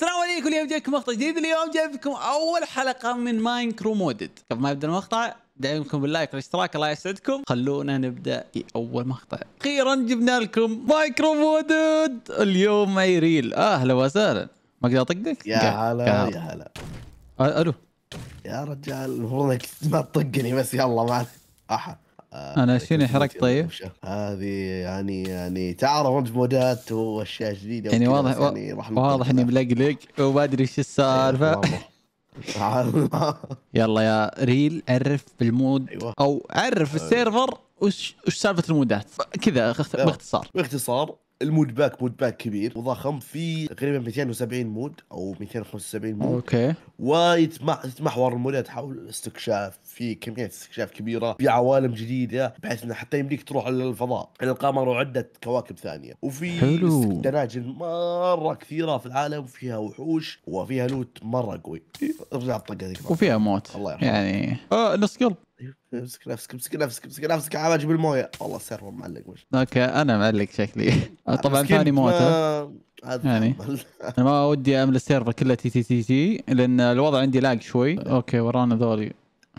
السلام عليكم اليوم جايكم مقطع جديد اليوم جايبكم اول حلقه من ماين كرو مودد قبل ما يبدا المقطع دعمكم باللايك والاشتراك الله يسعدكم خلونا نبدا في اول مقطع اخيرا جبنا لكم مايكرو مودد اليوم معي ريل اهلا وسهلا ما اقدر اطقك يا هلا يا هلا الو يا رجال المفروض انك ما تطقني بس يلا ما احد آه، انا شنو حركت طيب؟ هذه يعني يعني انت مودات واشياء جديده يعني واضح يعني واضح اني ملقلق وما ادري ايش السالفه إيه، يلا يا ريل عرف بالمود أيوة. او عرف أيوة. السيرفر وش وش سالفه المودات كذا باختصار باختصار المود باك مود باك كبير وضخم في تقريبا 270 مود او 275 مود اوكي ويتمحور المودات حول استكشاف في كمية استكشاف كبيرة في عوالم جديدة بحيث انه حتى يمديك تروح للفضاء القمر وعدة كواكب ثانية وفي حلو دناجن مرة كثيرة في العالم فيها وحوش وفيها لوت مرة قوي ارجع الطقة ذيك وفيها موت الله يرحمه يعني اه نص قلب امسك نفسك امسك نفسك امسك نفسك على اجيب المويه والله السيرفر معلق وش اوكي انا معلق شكلي طبعا ثاني موت يعني انا ما ودي امل السيرفر كله تي تي تي تي لان الوضع عندي لاج شوي اوكي ورانا ذولي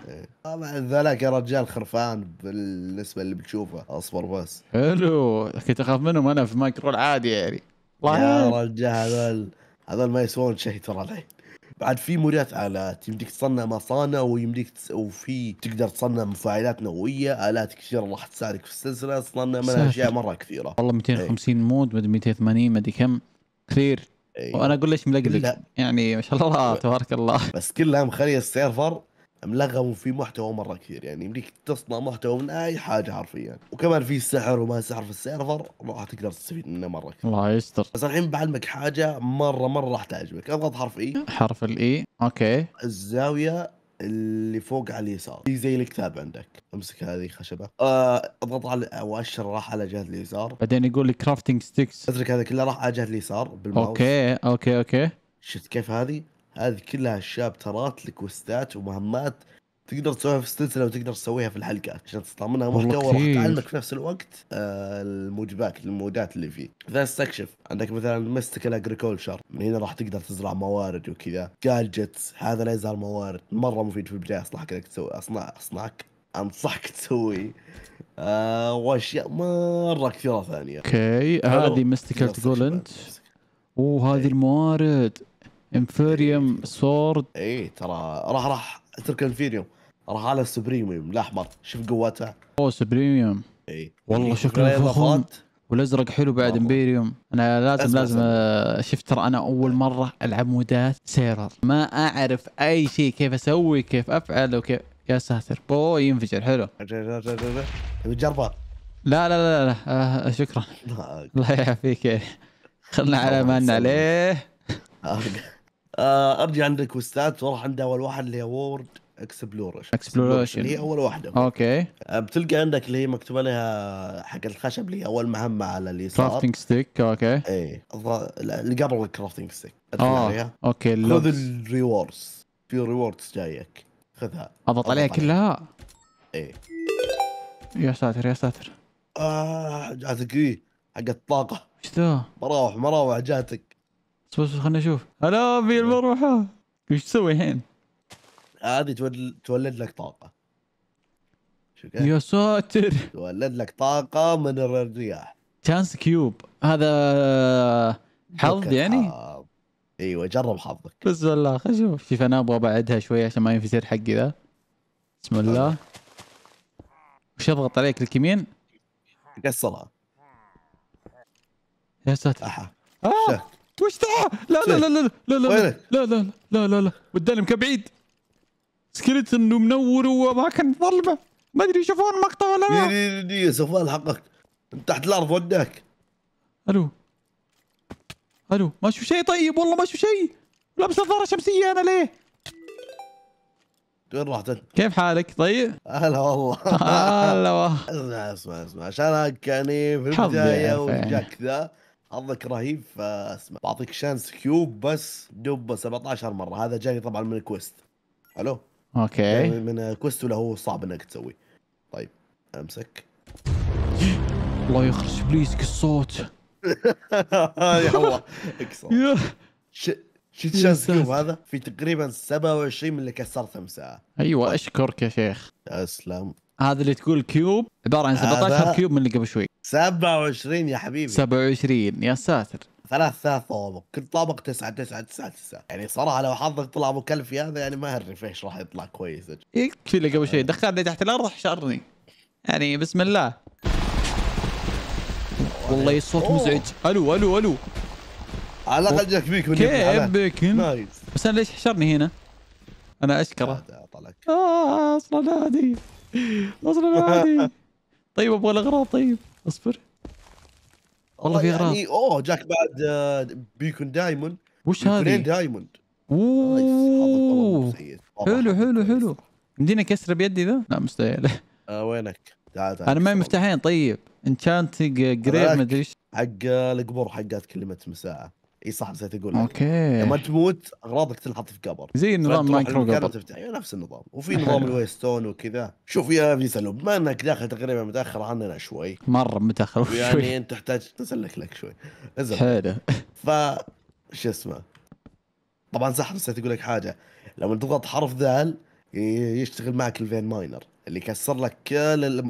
آه، طبعا ذلك يا رجال خرفان بالنسبه اللي بتشوفه اصبر بس حلو كنت اخاف منهم انا في مايكرو عادي يعني يا رجال هذول هذول ما يسوون شيء ترى الحين بعد في مرات الات يمديك تصنع مصانع ويمديك تس... وفي تقدر تصنع مفاعلات نوويه الات كثيره راح تساعدك في السلسله تصنع منها اشياء مره كثيره والله 250 ايه. مود مدري 280 مدري كم كثير أيوة. وانا اقول ليش ملقلق يعني ما شاء الله تبارك الله بس كلها مخليه السيرفر ملغم وفي محتوى مره كثير يعني يمديك تصنع محتوى من اي حاجه حرفيا وكمان في سحر وما سحر في السيرفر راح تقدر تستفيد منه مره كثير الله يستر بس الحين بعلمك حاجه مره مره راح تعجبك اضغط حرف اي حرف الاي اوكي الزاويه اللي فوق على اليسار في زي الكتاب عندك امسك هذه خشبه اضغط آه، على واشر راح على جهه اليسار بعدين يقول لي كرافتنج ستيكس اترك هذا كله راح على جهه اليسار بالماوس اوكي اوكي اوكي شفت كيف هذه هذه كلها شابترات وستات ومهمات تقدر تسويها في السلسله وتقدر تسويها في الحلقات عشان منها محتوى راح تعلمك في نفس الوقت آه، الموجبات المودات اللي فيه ذا استكشف عندك مثلا ميستيكال اجريكولشر من هنا راح تقدر تزرع موارد وكذا جادجتس هذا لا يزرع موارد مره مفيد في البدايه اصلحك انك تسوي اصنع اصنعك انصحك تسوي آه، واشياء مره كثيره ثانيه اوكي هذه ميستيكال تقول انت وهذه إيه. الموارد انفيريوم سورد اي ترى راح راح اترك انفيريوم راح على سبريميوم الاحمر شوف قوته اوه سبريميوم اي والله شكله فخم والازرق حلو بعد امبيريوم انا لازم لازم آه، شفت ترى انا اول مره العب مودات سيرر ما اعرف اي شيء كيف اسوي كيف افعل وكيف يا ساتر بو ينفجر حلو تبي تجربه لا لا لا لا آه شكرا الله يعافيك خلنا على ما عليه آه، ارجع عند الكوستات وراح عند اول واحد اللي هي وورد اكسبلوريشن اكسبلوريشن اللي هي اول واحده اوكي آه، بتلقى عندك اللي هي مكتوب عليها حق الخشب اللي هي اول مهمه على اليسار كرافتنج ستيك اوكي ايه اللي قبل الكرافتنج ستيك اه اوكي خذ الريوردز في ريوردز جايك خذها اضغط عليها كلها ايه يا ساتر يا ساتر اه جاتك ايه حق الطاقه ايش ذا مراوح مراوح جاتك بس خلنا نشوف هلا في المروحه وش تسوي الحين؟ هذه تولد تولد لك طاقه يا ساتر تولد لك طاقه من الرياح تشانس كيوب هذا آه، حظ يعني؟ ايوه جرب حظك بسم الله خلنا نشوف شوف انا ابغى ابعدها شوي عشان ما ينفجر حقي ذا بسم الله وش اضغط عليك لك يمين؟ قصرها يا ساتر احا آه. وش ذا؟ لا لا لا لا لا لا لا لا لا لا لا والدلم كبعيد سكلتن ومنور واماكن ظلمه ما ادري يشوفون مقطع ولا لا دي دي دي سفال حقك تحت الارض وداك الو الو ما اشوف شيء طيب والله ما اشوف شيء لابس نظاره شمسيه انا ليه؟ وين رحت انت؟ كيف حالك طيب؟ هلا والله هلا والله اسمع اسمع اسمع عشان كاني في البدايه وجاك ذا حظك رهيب فاسمع بعطيك شانس كيوب بس دبه 17 مره هذا جاي طبعا من الكويست الو اوكي من كويست ولا هو صعب انك تسوي طيب امسك الله يخرج بليز الصوت يا الله اكسر شفت شانس كيوب هذا في تقريبا 27 من اللي كسرته مساء ايوه طيب. اشكرك يا شيخ اسلم هذا اللي تقول كيوب عباره عن 17 كيوب من اللي قبل شوي 27 يا حبيبي 27 يا ساتر ثلاث ثلاث طوابق كل طابق تسعة تسعة تسعة تسعة يعني صراحة لو حظك طلع أبو في هذا يعني ما أعرف إيش راح يطلع كويس يكفي إيه، اللي قبل شوي دخلني تحت الأرض راح شرني يعني بسم الله والله الصوت مزعج ألو ألو ألو على الأقل جاك بيك من كيبك نايس بس أنا ليش حشرني هنا؟ أنا أشكره آه أصلا عادي أصلا عادي طيب أبغى الأغراض طيب اصبر والله في اغراض يعني اوه جاك بعد آه، بيكون دايموند وش هذه؟ دايموند اوه حلو حلو حلو مدينا كسر بيدي ذا؟ لا مستحيل آه وينك؟ تعال تعال انا معي مفتاحين طيب انشانتنج آه، جريف ما ادري ايش حق القبور حقات كلمة مساعة اي صح نسيت اقول اوكي لما تموت اغراضك تنحط في قبر زي نظام مايكرو قبر تفتح إيه، نفس النظام وفي نظام الويستون وكذا شوف يا فيصل بما انك داخل تقريبا متاخر عننا شوي مره متاخر يعني شوي يعني انت تحتاج تسلك لك شوي نزل حلو ف شو اسمه طبعا صح نسيت اقول لك حاجه لما تضغط حرف ذال يشتغل معك الفين ماينر اللي يكسر لك كل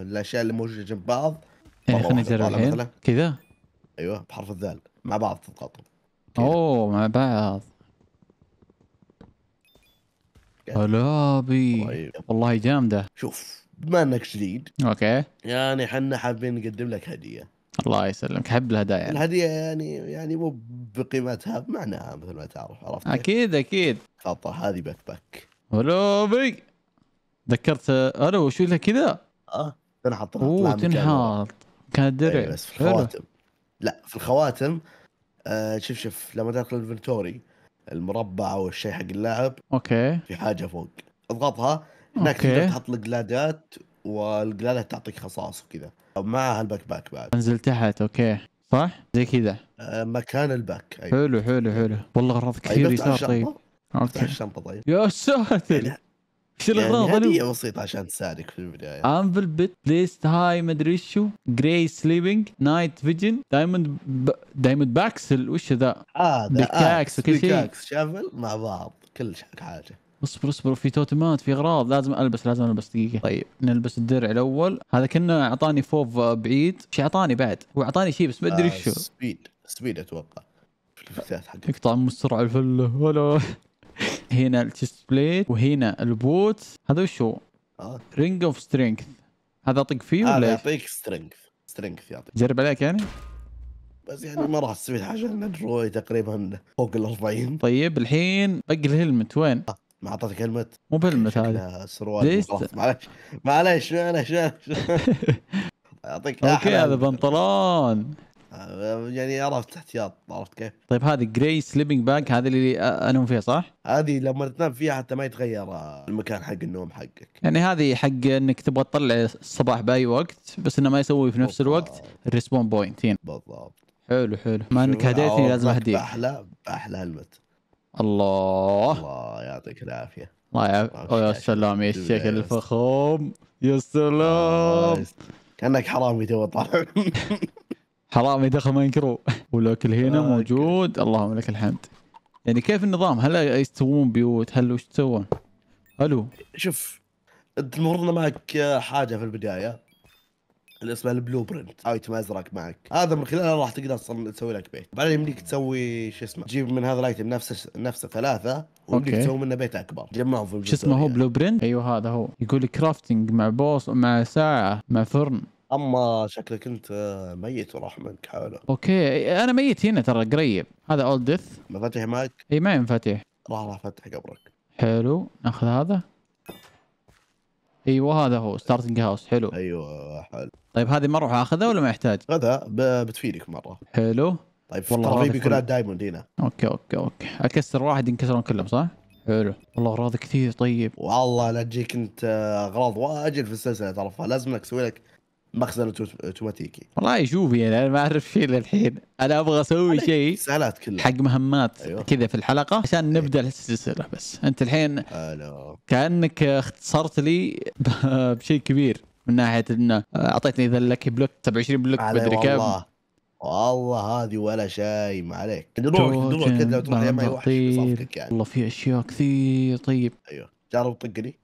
الاشياء اللي موجوده جنب بعض إيه، خلينا نجرب كذا ايوه بحرف الذال مع بعض تضغط اوه مع بعض هلابي طيب. والله جامده شوف بما انك جديد اوكي يعني حنا حابين نقدم لك هديه الله يسلمك حب الهدايا يعني. الهديه يعني يعني مو بقيمتها بمعناها مثل ما تعرف عرفت اكيد اكيد خطه هذه باك باك هلابي ذكرت الو شو لها كذا اه تنحط اوه تنحط كانت إيه، درع بس في الخواتم لا في الخواتم آه شوف شوف لما تدخل الانفنتوري المربع او الشيء حق اللاعب اوكي في حاجه فوق اضغطها هناك تقدر تحط القلادات والقلادات تعطيك خصائص وكذا معها الباك باك بعد انزل تحت اوكي صح زي كذا آه مكان الباك أيوة. حلو حلو حلو والله اغراض طيب، كثير يسار طيب عرفت الشنطه طيب يا ساتر يعني كثير الاغراض يعني هديه بسيطه عشان تساعدك في البدايه انفل بيت بليست هاي مدري شو جراي سليبنج نايت فيجن دايموند ب... دايموند باكسل وش ذا؟ هذا بيكاكس وكل شيء شافل مع بعض كل حاجه اصبر اصبر في توتمات في اغراض لازم البس لازم البس دقيقه طيب نلبس الدرع الاول هذا كنا اعطاني فوف بعيد ايش اعطاني بعد هو اعطاني شيء بس ما ادري آه شو سبيد سبيد اتوقع اقطع من السرعه الفله ولا هنا التشست بليت وهنا البوت هذا وشو؟ رينج اوف سترينث هذا اطق فيه ولا هذا يعطيك سترينث سترينث يعطيك جرب عليك يعني؟ بس يعني ما راح تستفيد حاجه لان دروي تقريبا فوق ال 40 طيب الحين طق الهلمت وين؟ آه، ما اعطيتك هلمت مو بهلمت هذا سروال معلش معلش معلش يعطيك اوكي هذا بنطلون آه، يعني عرفت احتياط عرفت كيف؟ طيب هذه جراي سليبنج باك هذه اللي انام فيها صح؟ هذه لما تنام فيها حتى ما يتغير آه، المكان حق النوم حقك. يعني هذه حق انك تبغى تطلع الصباح باي وقت بس انه ما يسوي في نفس الوقت الريسبون بوينت هنا. بالضبط. حلو حلو ما انك هديتني لازم اهديك. احلى احلى هلمت. الله الله يعطيك العافيه. الله يعافيك يا سلام يا شيخ الفخم يا سلام آه، كانك حرامي تو طالع حرام يدخل ما والاكل هنا موجود اللهم لك الحمد يعني كيف النظام هل يستوون بيوت هل وش تسوون الو شوف مرنا معك حاجه في البدايه اللي اسمها البلو برنت ايتم ازرق معك هذا من خلاله راح تقدر تسوي لك بيت بعدين يمديك تسوي شو اسمه تجيب من هذا الايتم نفسه نفسه ثلاثه ويمديك تسوي منه بيت اكبر جمعهم في شو اسمه هو بلو برنت ايوه هذا هو يقول كرافتنج مع بوص مع ساعه مع فرن اما شكلك انت ميت وراح منك حاله اوكي انا ميت هنا ترى قريب هذا اول ديث مفاتيح معك؟ اي معي مفاتيح راح راح افتح قبرك حلو ناخذ هذا ايوه هذا هو ستارتنج هاوس حلو ايوه حلو طيب هذه ما اروح اخذها ولا ما يحتاج؟ خذها بتفيدك مره حلو طيب والله في بيكونات دايموند هنا اوكي اوكي اوكي اكسر واحد ينكسرون كلهم صح؟ حلو والله اغراض كثير طيب والله لا تجيك انت اغراض واجد في السلسله ترى فلازم تسوي لك مخزن اوتوماتيكي والله شوفي يعني، انا ما اعرف شيء للحين انا ابغى اسوي شيء سالات كلها حق مهمات أيوه. كذا في الحلقه عشان أيوه. نبدا السلسله بس انت الحين ألو. كانك اختصرت لي بشيء كبير من ناحيه انه آه، اعطيتني ذا اللكي بلوك 27 بلوك مدري كم والله هذه ولا شيء ما عليك نروح نروح كذا تروح ما يوحش يعني والله في اشياء كثير طيب ايوه جرب طقني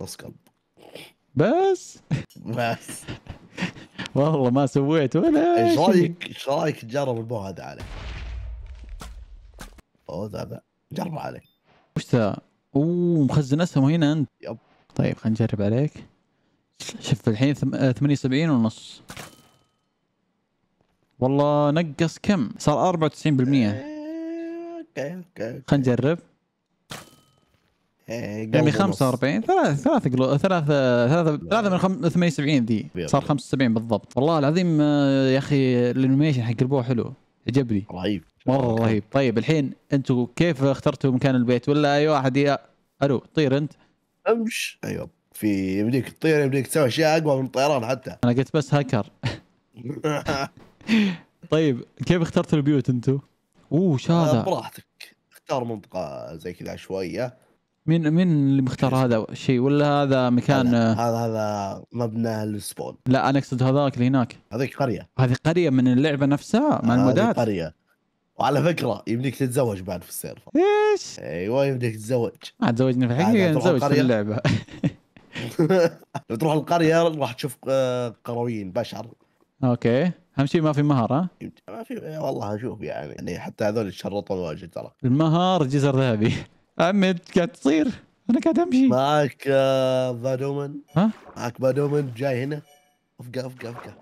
نص قلب بس بس والله ما سويت ولا ايش رايك ايش رايك تجرب البو هذا اوه ذا هذا جرب علي وش ذا؟ اوه مخزن اسهم هنا انت يب طيب خلينا نجرب عليك شوف الحين 78 آه، ونص والله نقص كم؟ صار 94% إيه، اوكي اوكي خلينا نجرب آه، يعني 45 ثلاث ثلاث ثلاث ثلاث من 78 ذي صار 75 بالضبط والله العظيم آه، يا اخي الانيميشن حق البو حلو عجبني رهيب مره رهيب طيب الحين انتم كيف اخترتوا مكان البيت ولا اي واحد يا الو طير انت امش ايوه في يمديك تطير يمديك تسوي اشياء اقوى من الطيران حتى انا قلت بس هاكر طيب كيف اخترتوا البيوت انتم؟ اوه شاذا براحتك اختار منطقه زي كذا عشوائيه مين مين اللي مختار هذا الشيء ولا هذا مكان هذا آه، هذا, مبنى السبون لا انا اقصد هذاك اللي هناك هذيك قريه هذه قريه من اللعبه نفسها مع المودات قريه وعلى فكره يمديك تتزوج بعد في السيرفر ايش ايوه يمديك تتزوج ما تزوجني في الحقيقه آه، تزوج في اللعبه لو تروح القريه راح تشوف آه، قرويين بشر اوكي اهم شيء ما في مهر ها؟ ما في والله اشوف يعني يعني حتى هذول يتشرطون واجد ترى المهر جزر ذهبي عمي قاعد تصير انا قاعد امشي معك بادومن آه، ها معك بادومن جاي هنا افقع افقع افقع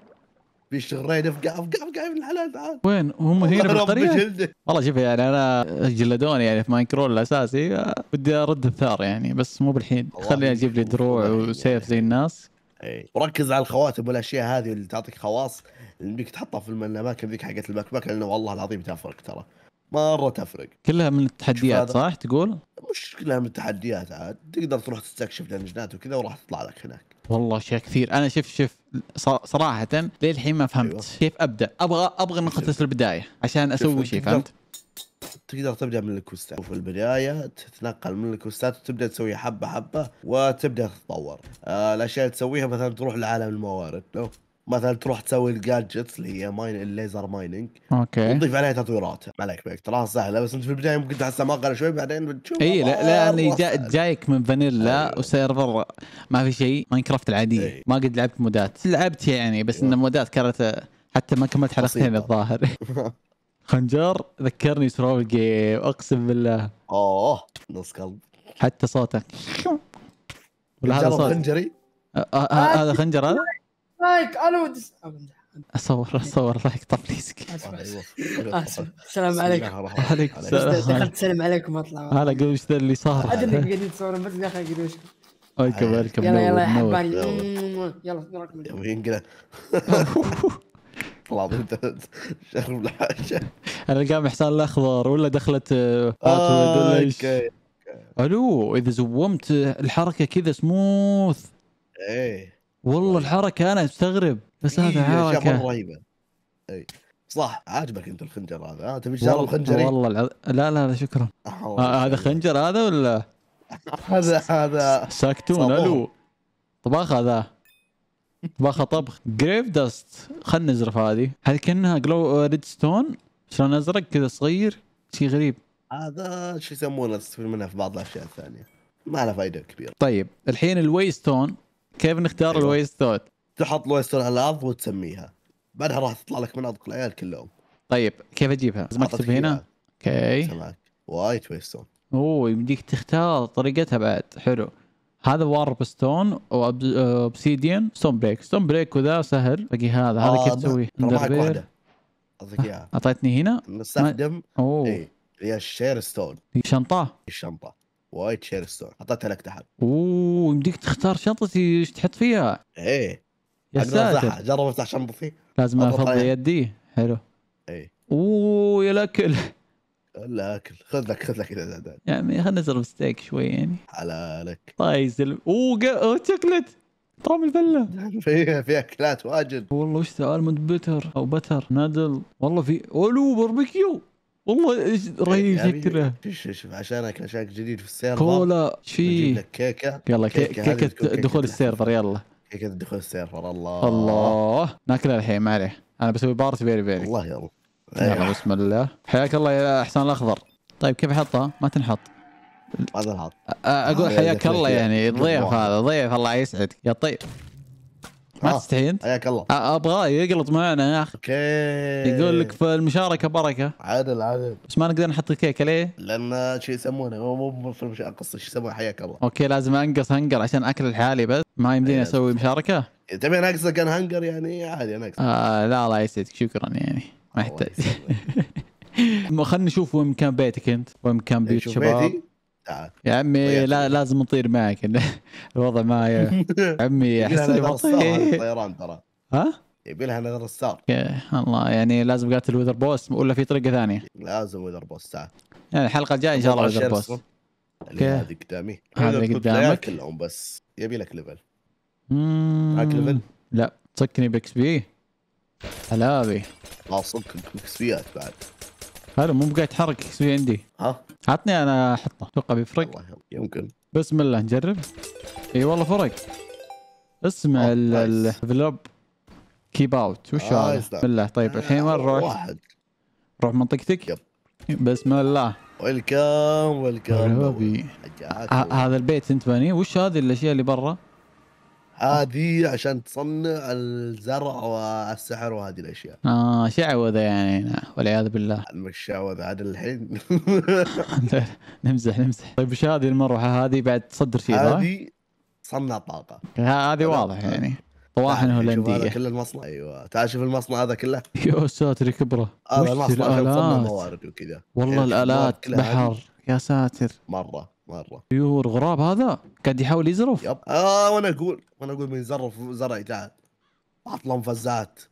في شرين افقع افقع افقع من الحلال تعال وين هم هنا بالطريق والله شوف يعني انا جلدوني يعني في ماينكرول الاساسي آه، ودي ارد الثار يعني بس مو بالحين خليني اجيب لي دروع وسيف زي الناس ايه وركز على الخواتم والاشياء هذه اللي تعطيك خواص انك تحطها في الاماكن ذيك حقت الباك باك لانه والله العظيم تفرق ترى مره تفرق كلها من التحديات صح تقول؟ مش كلها من التحديات عاد تقدر تروح تستكشف دنجنات وكذا وراح تطلع لك هناك والله اشياء كثير انا شف شف صراحه للحين ما فهمت أيوة. كيف ابدا ابغى ابغى نقطه البدايه عشان اسوي شيء فهمت؟ تقدر تبدا من الكوستات وفي البدايه تتنقل من الكوستات وتبدا تسوي حبه حبه وتبدا تتطور آه الاشياء اللي تسويها مثلا تروح لعالم الموارد لو مثلا تروح تسوي الجادجتس اللي هي ماين الليزر مايننج اوكي وتضيف عليها تطويرات ما عليك بيك تراها سهله بس انت في البدايه ممكن تحسها معقده شوي بعدين بتشوف اي لا لاني جا جايك من فانيلا أيوه. وسيرفر ما في شيء ماينكرافت العاديه أيوه. ما قد لعبت مودات لعبت يعني بس أيوه. ان إيه. مودات كانت حتى ما كملت حلقتين الظاهر خنجر ذكرني سرول جيم اقسم بالله اوه نص قلب حتى صوتك ولا هذا صوت خنجري هذا خنجر هذا لايك انا ودي اصور اصور لايك طفليسك اسف السلام عليكم وعليكم السلام دخلت اسلم عليكم اطلع انا قول ايش اللي صار ادري انك قاعدين تصورون بس داخل قول ايش ويلكم ويلكم يلا يلا يا حباني يلا نراكم يلا والله شرب الحاجه انا قام حسان الاخضر ولا دخلت آه، آه، الو اذا زومت الحركه كذا سموث ايه والله طيب. الحركه انا استغرب بس هذا إيه، حركه مره رهيبه اي صح عاجبك انت الخنجر هذا آه تبي تجرب الخنجر والله العظ... لا لا لا شكرا آه, آه، هذا خنجر هذا ولا هذا هذا ساكتون الو طباخ هذا طباخه طبخ جريف داست خلنا نزرف هذه هذه كانها جلو ريد ستون شلون ازرق كذا صغير شيء غريب هذا شو يسمونه تستفيد منها في بعض الاشياء الثانيه ما لها فائده كبيره طيب الحين الويستون كيف نختار أيوة. الويست ثوت؟ تحط الويست ثوت على الارض وتسميها بعدها راح تطلع لك مناطق العيال كلهم طيب كيف اجيبها؟ لازم اكتب هنا؟ اوكي سمعك وايد ويست ثوت اوه يمديك تختار طريقتها بعد حلو هذا وارب ستون اوبسيديان ستون بريك ستون بريك وذا سهل باقي هذا هذا آه كيف تسوي؟ معك واحده اعطيك اياها آه، اعطيتني هنا؟ نستخدم اوه إيه، هي الشير ستون شنطه الشنطه وايد شير ستون حطيتها لك تحت اوه ويمديك تختار شنطتي ايش تحط فيها ايه يا ساتر جرب افتح شنطتي لازم افضي يدي حلو ايه اوه يا الاكل الاكل خذ لك خذ لك يا عمي يعني خلينا نزرب ستيك شوي يعني حلالك الله طايز اوه شوكلت طعم الفله فيها في اكلات واجد والله وش سؤال مد بتر او بتر نادل والله في الو باربيكيو والله رهيب شكله عشانك عشانك جديد في السيرفر كولا شي لك كيكه يلا كيكه, كيكة, كيكة دخول السيرفر يلا كيكه دخول السيرفر الله الله ناكلها الحين ما عليه انا بسوي بارت بيري بيري الله يلا يلا إيه. بسم الله حياك الله يا احسان الاخضر طيب كيف احطها؟ ما تنحط ما تنحط اقول آه، حياك الله يعني ضيف هذا ضيف الله يسعدك يا طيب ما آه. تستهين حياك الله ابغاه يقلط معنا يا اخي اوكي يقول لك في المشاركه بركه عدل عدل بس ما نقدر نحط الكيكه ليه؟ لان شو يسمونه مو في المشاركه قصه شو يسمونه حياك الله اوكي لازم انقص هنقر عشان اكل الحالي بس ما يمديني اسوي مشاركه تبي انقصه كان هنقر يعني عادي اقصد آه لا الله يسعدك شكرا يعني ما يحتاج خلينا نشوف وين مكان بيتك انت وين مكان إيه، بيت الشباب تعال يا عمي طيب. لا لازم نطير معك الوضع ما يا عمي احسن الطيران ترى ها؟ يبي لها نظر السار الله يعني لازم قاتل وذر بوس ولا في طريقه ثانيه؟ لازم وذر بوس تعال يعني الحلقه الجايه ان شاء الله وذر بوس هذه قدامي هذه قدامك كلهم بس يبي لك ليفل معك ليفل؟ لا تسكني باكس بي هلا بي اصبك آه، باكس بيات بعد هلا مو بقاعد تحرك اكس بي عندي ها عطني انا احطه اتوقع بيفرق يمكن بسم الله نجرب اي والله فرق اسمع الفلوب كيب اوت وش آه، هذا؟ بسم الله طيب آه، الحين وين نروح؟ واحد نروح منطقتك؟ يب بسم الله ويلكم ويلكم هذا البيت انت بني وش هذه الاشياء اللي برا؟ هذه آه، عشان تصنع الزرع والسحر وهذه الاشياء اه شعوذه يعني والعياذ بالله مش شعوذه هذا الحين نمزح نمزح طيب وش هذه المروحه هذه بعد تصدر فيها هذه صنع طاقه هذه واضح يعني طواحن هولنديه كل المصنع ايوه تعال شوف المصنع هذا كله يا ساتر كبره هذا المصنع موارد وكذا والله يعني الالات بحر يا ساتر مره مره طيور غراب هذا قاعد يحاول يزرف يب اه وانا اقول وانا اقول من زرف زرع تعال عطله فزات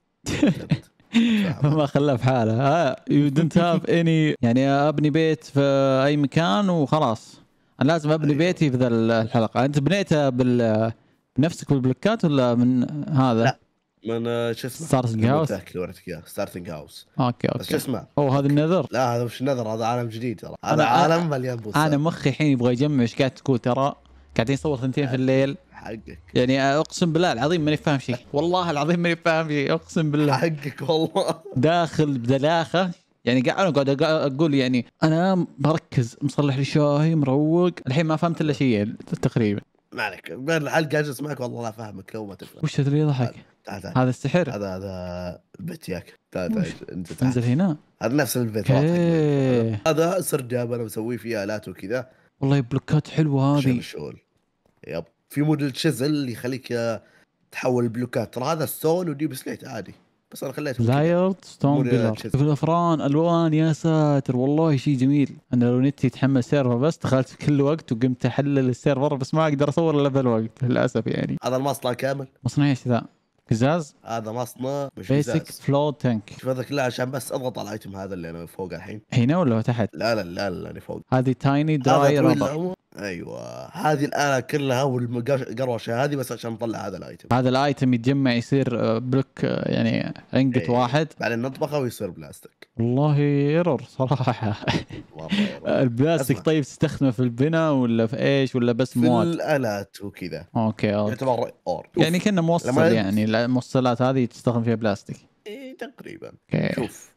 ما خلاه في حاله يو دونت هاف اني يعني ابني بيت في اي مكان وخلاص انا لازم ابني أيوه. بيتي في ذا الحلقه انت بنيته بال بنفسك بالبلوكات ولا من هذا؟ لا من شو اسمه ستارتنج هاوس اللي وريتك اياه ستارتنج هاوس اوكي اوكي بس شو اسمه اوه هذا النذر لا هذا مش النذر هذا عالم جديد ترى هذا عالم مليان بوس انا مخي الحين يبغى يجمع ايش قاعد تقول ترى قاعدين نصور ثنتين في الليل حقك يعني اقسم بالله العظيم ماني فاهم شيء والله العظيم ماني فاهم شيء اقسم بالله حقك والله داخل بدلاخه يعني قاعد انا قاعد اقول يعني انا مركز مصلح لي شاهي مروق الحين ما فهمت الا شيئين تقريبا ما عليك الحلقه اجلس معك والله لا فاهمك لو ما تفهم وش اللي يضحك؟ تعال تعال هذا السحر هذا هذا البيت ياك تعال تعال انت انزل هنا هذا نفس البيت هذا سر جاب انا مسويه فيه الات وكذا والله بلوكات حلوه هذه شغل يب في موديل اللي يخليك تحول بلوكات ترى هذا السون ودي بسليت عادي بس انا خليته زايرد ستون بيلر شوف الافران الوان يا ساتر والله شيء جميل انا لو نتي تحمل سيرفر بس دخلت في كل وقت وقمت احلل السيرفر بس ما اقدر اصور الا بهالوقت للاسف يعني هذا المصنع كامل مصنع ايش ذا؟ قزاز؟ هذا مصنع مش بيسك فلو تانك شوف هذا كله عشان بس اضغط على الايتم هذا اللي انا فوق الحين هنا ولا تحت؟ لا لا لا, لا اللي فوق هذه تايني دراي رابر ايوه هذه الاله كلها والقروشه هذه بس عشان نطلع هذا الايتم هذا الايتم يتجمع يصير آه، بلوك آه، يعني انقط أيوة. واحد بعدين نطبخه ويصير بلاستيك والله ايرور صراحه البلاستيك طيب تستخدمه في البناء ولا في ايش ولا بس مواد؟ في الالات وكذا اوكي يعتبر اور يعني كنا موصل يعني الموصلات هذه تستخدم فيها بلاستيك إيه تقريبا أوكي. شوف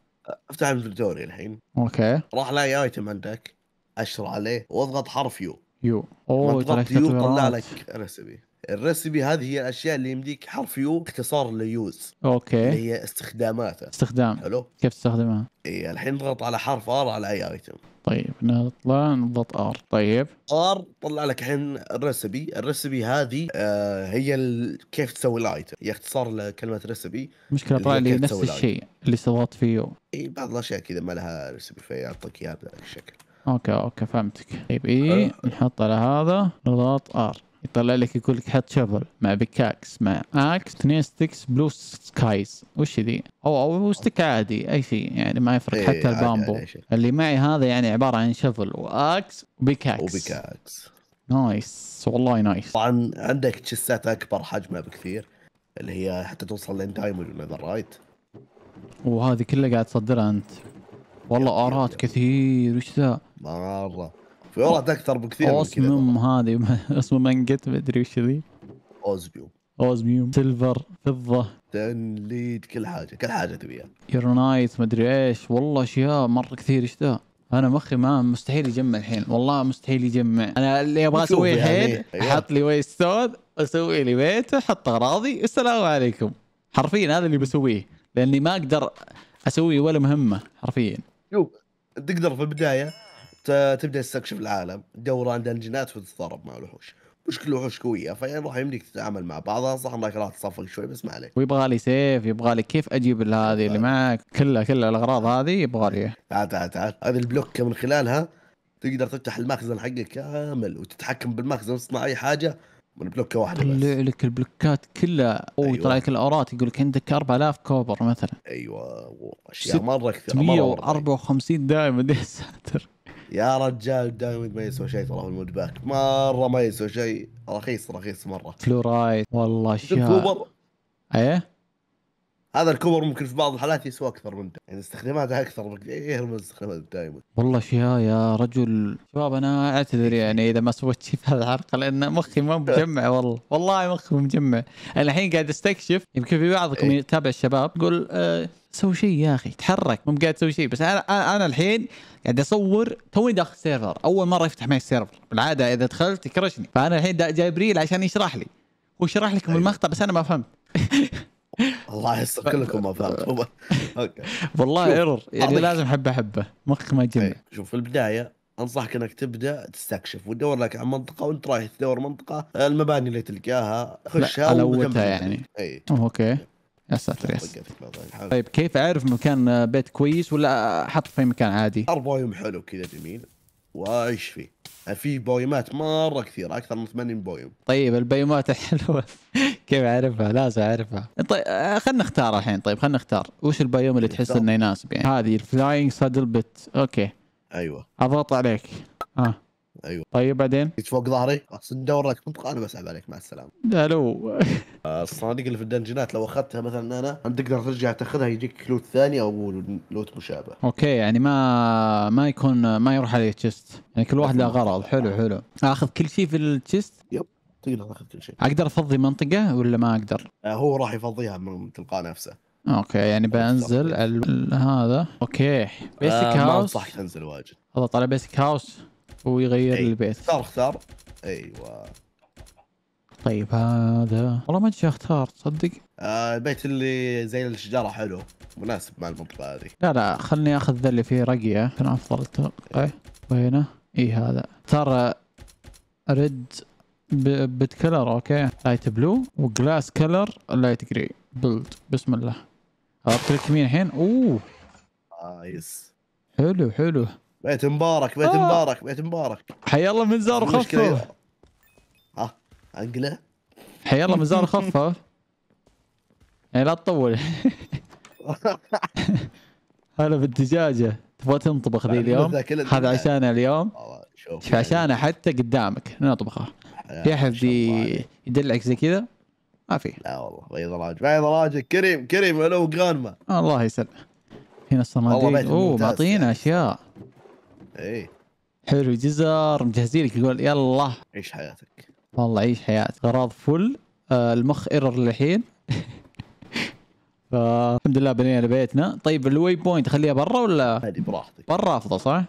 افتح الفيكتوري الحين اوكي راح لاي ايتم عندك اشر عليه واضغط حرف يو يو اوه تضغط يو طلع لك ريسبي الريسبي هذه هي الاشياء اللي يمديك حرف يو اختصار ليوز اوكي اللي هي استخداماته استخدام حلو كيف تستخدمها؟ اي الحين نضغط على حرف ار على اي ايتم طيب نطلع نضغط ار طيب ار طلع لك الحين الريسبي الريسبي هذه آه هي ال... كيف تسوي الايتم هي اختصار لكلمه ريسبي مشكله طلع لي نفس الشيء اللي استضغط فيه اي بعض الاشياء كذا ما لها ريسبي فيعطيك اياها بهذا الشكل اوكي اوكي فهمتك طيب اي آه. نحط على هذا نضغط ار يطلع لك يقول لك حط شفل مع بكاكس مع اكس اثنين ستكس بلو سكايز وش ذي؟ او او ستيك عادي اي شيء يعني ما يفرق إيه حتى البامبو اللي معي هذا يعني عباره عن شفل واكس وبكاكس وبكاكس نايس والله نايس طبعا عندك تشيسات اكبر حجمها بكثير اللي هي حتى توصل لين دايموند ذا رايت وهذه كلها قاعد تصدرها انت والله ارات كثير وش ذا مره في ورد اكثر بكثير اوسميوم هذه اسمه ما مدري وش ذي اوزبيوم اوزميوم سيلفر فضه تنليد كل حاجه كل حاجه تبيها ما مدري ايش والله اشياء مره كثير ذا انا مخي ما مستحيل يجمع الحين والله مستحيل يجمع انا اللي ابغى اسويه يعني. الحين أيوه. احط لي ويست ستون اسوي لي بيت احط اغراضي السلام عليكم حرفيا هذا اللي بسويه لاني ما اقدر اسوي ولا مهمه حرفيا شوف تقدر في البدايه تبدا تستكشف العالم دوران دنجنات وتتضارب مع الوحوش مشكلة وحوش قوية فيعني راح يمديك تتعامل مع بعضها صح انك راح تصفق شوي بس ما عليك ويبغى لي سيف يبغى لي كيف اجيب هذه اللي طيب. معك كلها كلها الاغراض هذه يبغى لي تعال تعال تعال هذه البلوكة من خلالها تقدر تفتح المخزن حقك كامل وتتحكم بالمخزن وتصنع اي حاجة من بلوكة واحدة بس لك البلوكات كلها او أيوة. يطلع لك الاورات يقول لك عندك 4000 كوبر مثلا ايوه اشياء مرة كثيرة 154 دائما يا ساتر يا رجال دايموند ما يسوى شيء ترى في المودباك مره ما يسوى شيء رخيص رخيص مره فلورايت والله شيء ايه هذا الكبر ممكن في بعض الحالات يسوى اكثر من ده. يعني استخداماتها اكثر من يهرب الاستخدامات دائما والله فيها يا رجل شباب انا اعتذر يعني اذا ما سويت شيء في هذا الحلقه لان مخي ما مجمع والله والله مخي مو مجمع انا الحين قاعد استكشف يمكن في بعضكم إيه. يتابع الشباب يقول أه سوي شيء يا اخي تحرك مو قاعد تسوي شيء بس انا انا الحين قاعد اصور توني داخل السيرفر اول مره يفتح معي السيرفر بالعاده اذا دخلت يكرشني فانا الحين جايب ريل عشان يشرح لي هو شرح لكم أيوة. المقطع بس انا ما فهمت الله يستر كلكم ما اوكي والله ايرور يعني لازم حبه حبه مخك ما يجمع إيه، شوف في البدايه انصحك انك تبدا تستكشف وتدور لك عن منطقه وانت رايح تدور منطقه المباني اللي تلقاها خشها الوتها يعني اي اوكي يا ساتر طيب كيف اعرف مكان بيت كويس ولا احطه في مكان عادي؟ اربع حلو كذا جميل وايش فيه في بويمات مره كثير اكثر من 80 بويم طيب البيومات الحلوه كيف اعرفها لازم اعرفها طيب آه، خلينا نختار الحين طيب خلينا نختار وش البيوم اللي تحس انه يناسب يعني هذه الفلاينج سادل بت اوكي ايوه اضغط عليك ها آه. ايوه طيب بعدين جيت فوق ظهري اقصد دورك لك منطقه انا بسحب عليك مع السلامه الو آه، الصناديق اللي في الدنجنات لو اخذتها مثلا انا انت تقدر ترجع تاخذها يجيك لوت ثاني او لوت مشابه اوكي يعني ما ما يكون ما يروح عليه تشيست يعني كل واحد له غرض حلو حلو اخذ كل شيء في التشيست يب تقدر تاخذ كل شيء اقدر افضي منطقه ولا ما اقدر؟ آه، هو راح يفضيها من تلقاء نفسه اوكي يعني بنزل ال... هذا اوكي بيسك هاوس آه، ما انصحك تنزل واجد هذا طالع بيسك هاوس ويغير أي. البيت اختار اختار ايوه طيب هذا والله ما ادري اختار تصدق آه البيت اللي زي الشجره حلو مناسب مع المنطقه هذه لا لا خلني اخذ ذا اللي فيه رقيه كان افضل ايه وهنا اي هذا ترى ريد بيت كلر اوكي لايت بلو وجلاس كلر لايت جري بلد بسم الله اضغط مين يمين الحين اوه نايس آه، حلو حلو بيت مبارك بيت آه. مبارك بيت مبارك حي الله منزار وخفه ها انقله حي الله منزار وخفه يعني لا تطول هلا بالدجاجه تبغى تنطبخ ذي اليوم هذا عشانه اليوم عشانه حتى قدامك نطبخه في احد يدلعك زي كذا ما في لا والله بيض راجل بيض راجل كريم كريم الو قانمه الله يسلمك هنا الصناديق اوه معطينا اشياء ايه حلو جزر مجهزين لك يقول يلا عيش حياتك والله عيش حياتك غراض فل آه، المخ ايرور للحين فالحمد لله بنينا بيتنا طيب الواي بوينت خليها برا ولا هذه براحتك برا افضل صح؟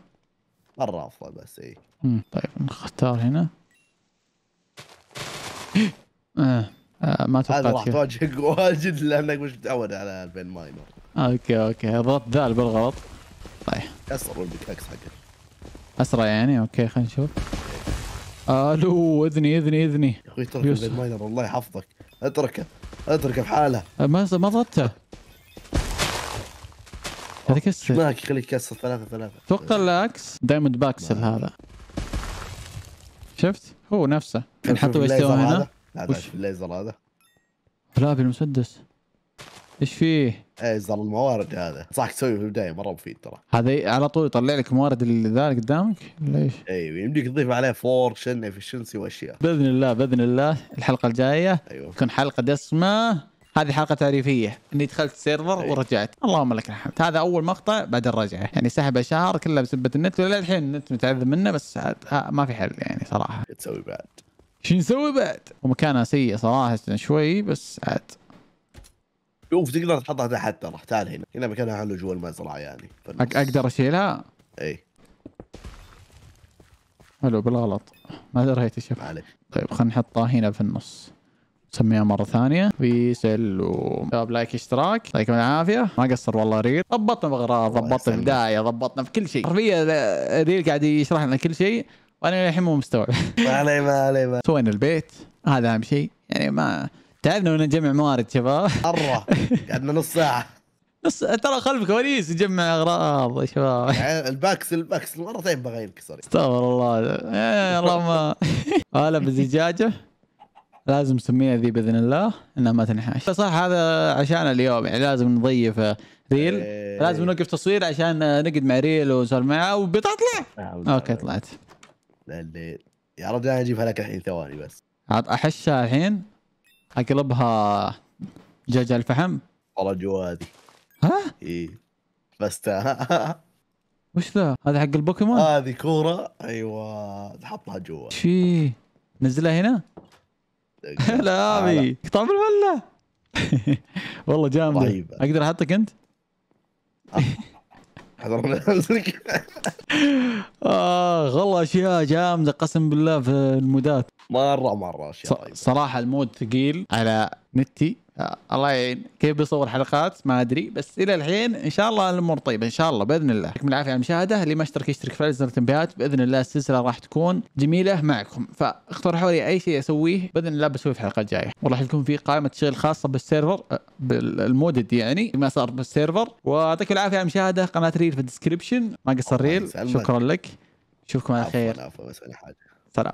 برا افضل بس اي طيب نختار هنا آه. آه ما توقعت هذا راح تواجهك واجد لانك مش متعود على البين ماينر اوكي اوكي ضغط ذا بالغلط طيب كسر البيكاكس حقك اسرع يعني اوكي خلينا نشوف الو اذني اذني اذني يا اخوي ترك البيت ماينر الله يحفظك اتركه اتركه بحاله أه، ما ما ضغطته هذا كسر ماك خليك كسر ثلاثة ثلاثة اتوقع الاكس دايموند باكسل هذا شفت هو نفسه نحط ويستوى هنا هذا الليزر هذا لا بالمسدس ايش فيه؟ إيه، زر الموارد هذا صح تسويه في البدايه مره مفيد ترى هذا على طول يطلع لك موارد ذا قدامك ليش؟ ايوه يمديك تضيف عليه فور شن افشنسي واشياء باذن الله باذن الله الحلقه الجايه ايوه تكون حلقه دسمه هذه حلقه تعريفيه اني دخلت السيرفر أيوة. ورجعت اللهم لك الحمد هذا اول مقطع بعد الرجعه يعني سحبه شهر كله بسبه النت ولا الحين النت متعذب منه بس آه، ما في حل يعني صراحه تسوي بعد شو نسوي بعد؟ ومكانها سيء صراحه شوي بس عاد شوف تقدر تحطها تحت ترى تعال هنا هنا مكانها حلو جوا المزرعه يعني اقدر اشيلها؟ اي حلو بالغلط ما دريت عليك طيب خلينا نحطها هنا في النص نسميها مره ثانيه فيسل و شباب لايك اشتراك يعطيكم العافيه ما قصر والله ريل ضبطنا باغراض ضبطنا بدايه ضبطنا بكل شيء حرفيا ريل قاعد يشرح لنا كل شيء وانا للحين مو مستوعب ما علي ما علي ما سوينا البيت هذا اهم شيء يعني ما تعبنا من نجمع موارد شباب مره قعدنا نص ساعه نص ترى خلف الكواليس يجمع اغراض يا شباب يعني الباكس الباكس مرتين بغى ينكسر استغفر الله يا اللهم هلا بالزجاجه لازم نسميها ذي باذن الله انها ما تنحاش صح هذا عشان اليوم يعني لازم نضيف ريل إيه. لازم نوقف تصوير عشان نقعد مع ريل ونسولف معاه وبتطلع اوكي طلعت يا رب انا اجيبها لك الحين ثواني بس احشها الحين اقلبها دجاج الفحم والله جوادي ها؟ اي بس وش ذا؟ هذا حق البوكيمون؟ هذه كورة ايوه تحطها جوا شي نزلها هنا؟ لا ابي طعم الفلة والله جامد اقدر احطك انت؟ حضرنا اه والله اشياء جامده قسم بالله في المودات مره مره اشياء صراحه المود ثقيل على نتي الله يعين كيف بيصور حلقات ما ادري بس الى الحين ان شاء الله الامور طيبه ان شاء الله باذن الله يعطيكم العافيه على المشاهده اللي ما اشترك يشترك في زر التنبيهات باذن الله السلسله راح تكون جميله معكم فاقترحوا لي اي شيء اسويه باذن الله بسويه في الحلقه الجايه وراح يكون في قائمه تشغيل خاصه بالسيرفر أه، بالمودد يعني ما صار بالسيرفر ويعطيك العافيه على المشاهده قناه ريل في الديسكربشن ما قصر ريل شكرا لك اشوفكم على خير سلام